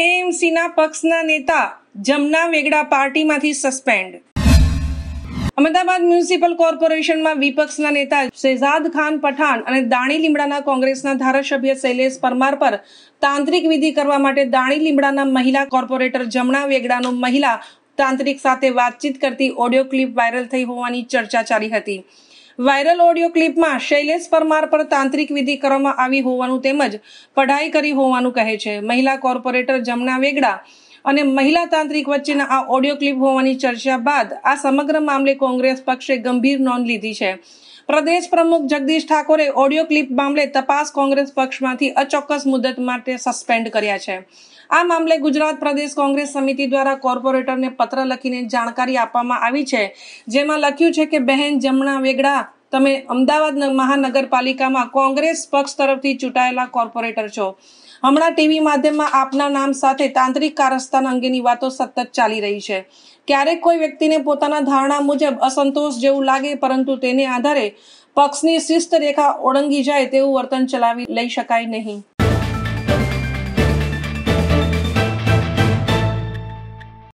એએમસીના પક્ષના નેતા જમના વેગડા પાર્ટીમાંથી સસ્પેન્ડ અમદાવાદ મ્યુનિસિપલ કોર્પોરેશનમાં વિપક્ષના નેતા શેઝાદ ખાન પઠાણ અને દાણી લીમડાના કોંગ્રેસના ધારાસભ્ય શૈલેષ પરમાર પર તાંત્રિક વિધિ કરવા માટે દાણી લીમડાના મહિલા કોર્પોરેટર જમણા વેગડાનો મહિલા તાંત્રિક સાથે વાતચીત કરતી ઓડિયો ક્લિપ વાયરલ થઈ હોવાની ચર્ચા ચાલી હતી વાયરલ ઓડિયો ક્લિપમાં શૈલેષ પરમાર પર તાંત્રિક વિધિ કરવામાં આવી હોવાનું તેમજ પઢાઈ કરી હોવાનું કહે છે મહિલા કોર્પોરેટર જમના વેગડા અને મહિલા તાંત્રિક વચ્ચેના આ ઓડિયો ક્લિપ હોવાની ચર્ચા બાદ આ સમગ્ર મામલે કોંગ્રેસ પક્ષે ગંભીર નોંધ લીધી છે પ્રદેશ પ્રમુખ જગદીશ ઠાકોરે ઓડિયો ક્લિપ મામલે તપાસ કોંગ્રેસ પક્ષમાંથી અચોક્કસ મુદત માટે સસ્પેન્ડ કર્યા છે આ મામલે ગુજરાત પ્રદેશ કોંગ્રેસ સમિતિ દ્વારા કોર્પોરેટરને પત્ર લખીને જાણકારી આપવામાં આવી છે જેમાં લખ્યું છે કે બહેન જમણા વેગડા તમે અમદાવાદ મહાનગરપાલિકામાં કોંગ્રેસ પક્ષ તરફથી ચૂંટાયેલા કોર્પોરેટર છો હમણાં ટીવી માધ્યમમાં આપના નામ સાથે તાંત્રિક કારસ્તાન અંગેની વાતો સતત ચાલી રહી છે ક્યારેક કોઈ વ્યક્તિને પોતાના ધારણા મુજબ અસંતોષ જેવું લાગે પરંતુ તેને આધારે પક્ષની શિસ્ત રેખા ઓળંગી જાય તેવું વર્તન ચલાવી લઈ શકાય નહીં